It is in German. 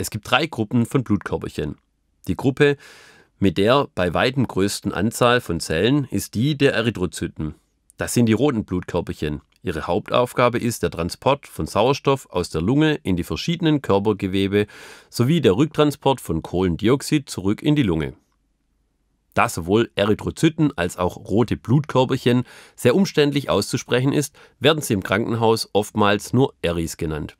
Es gibt drei Gruppen von Blutkörperchen. Die Gruppe mit der bei weitem größten Anzahl von Zellen ist die der Erythrozyten. Das sind die roten Blutkörperchen. Ihre Hauptaufgabe ist der Transport von Sauerstoff aus der Lunge in die verschiedenen Körpergewebe sowie der Rücktransport von Kohlendioxid zurück in die Lunge. Da sowohl Erythrozyten als auch rote Blutkörperchen sehr umständlich auszusprechen ist, werden sie im Krankenhaus oftmals nur Eris genannt.